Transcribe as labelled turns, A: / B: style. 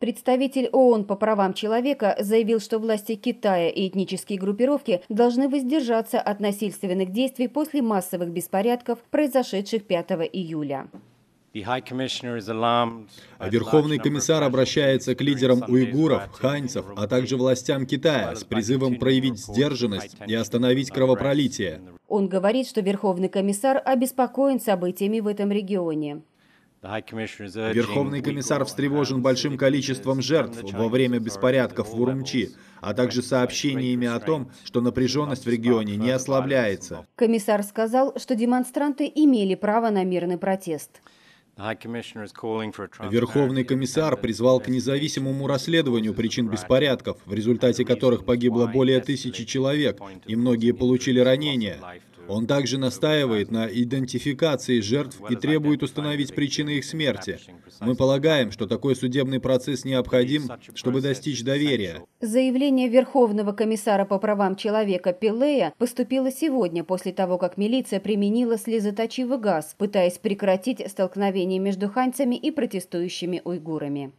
A: Представитель ООН по правам человека заявил, что власти Китая и этнические группировки должны воздержаться от насильственных действий после массовых беспорядков, произошедших 5 июля.
B: А Верховный комиссар обращается к лидерам уйгуров, ханьцев, а также властям Китая с призывом проявить сдержанность и остановить кровопролитие.
A: Он говорит, что Верховный комиссар обеспокоен событиями в этом регионе.
B: Верховный комиссар встревожен большим количеством жертв во время беспорядков в Урумчи, а также сообщениями о том, что напряженность в регионе не ослабляется.
A: Комиссар сказал, что демонстранты имели право на мирный протест.
B: Верховный комиссар призвал к независимому расследованию причин беспорядков, в результате которых погибло более тысячи человек и многие получили ранения. Он также настаивает на идентификации жертв и требует установить причины их смерти. Мы полагаем, что такой судебный процесс необходим, чтобы достичь доверия.
A: Заявление Верховного комиссара по правам человека Пилея поступило сегодня после того, как милиция применила слезоточивый газ, пытаясь прекратить столкновение между ханьцами и протестующими уйгурами.